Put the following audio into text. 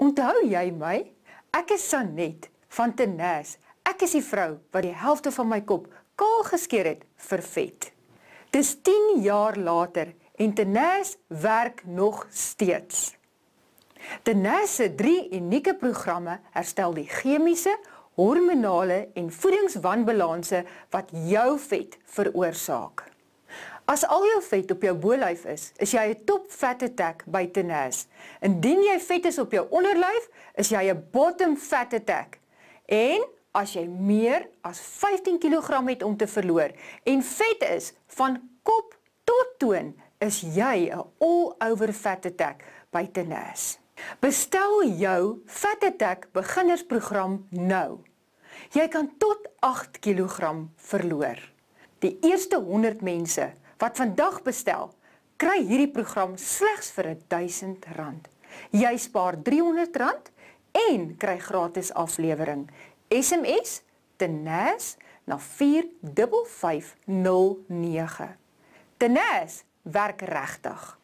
Onthou jy my? Ek is Sanet van Tenas. Ek is die vrou wat die helfte van my kop kaal geskeer het vir vet. Dis 10 jaar later en Tenas werk nog steeds. Tenas se drie unieke programme herstel die chemiese, hormonale en voedingswanbalanse wat jou vet veroorsaak. As al jou vet op jou boellyf is, is jy 'n top fat attack by tennis. Indien jy vet is op jou onderlyf, is jy 'n bottom fat attack. En as jy meer as 15 kg het om te verloor en vet is van kop tot toon, is jy 'n all over fat attack by tennis. Bestel jou fat attack beginnersprogram nou. Jy kan tot 8 kg verloor. Die eerste 100 mense wat vandag bestel, kry hierdie program slegs vir 1000 rand. Jy spaar 300 rand en kry gratis aflewering. SMS tenas na 45509. Tenas werk regtig.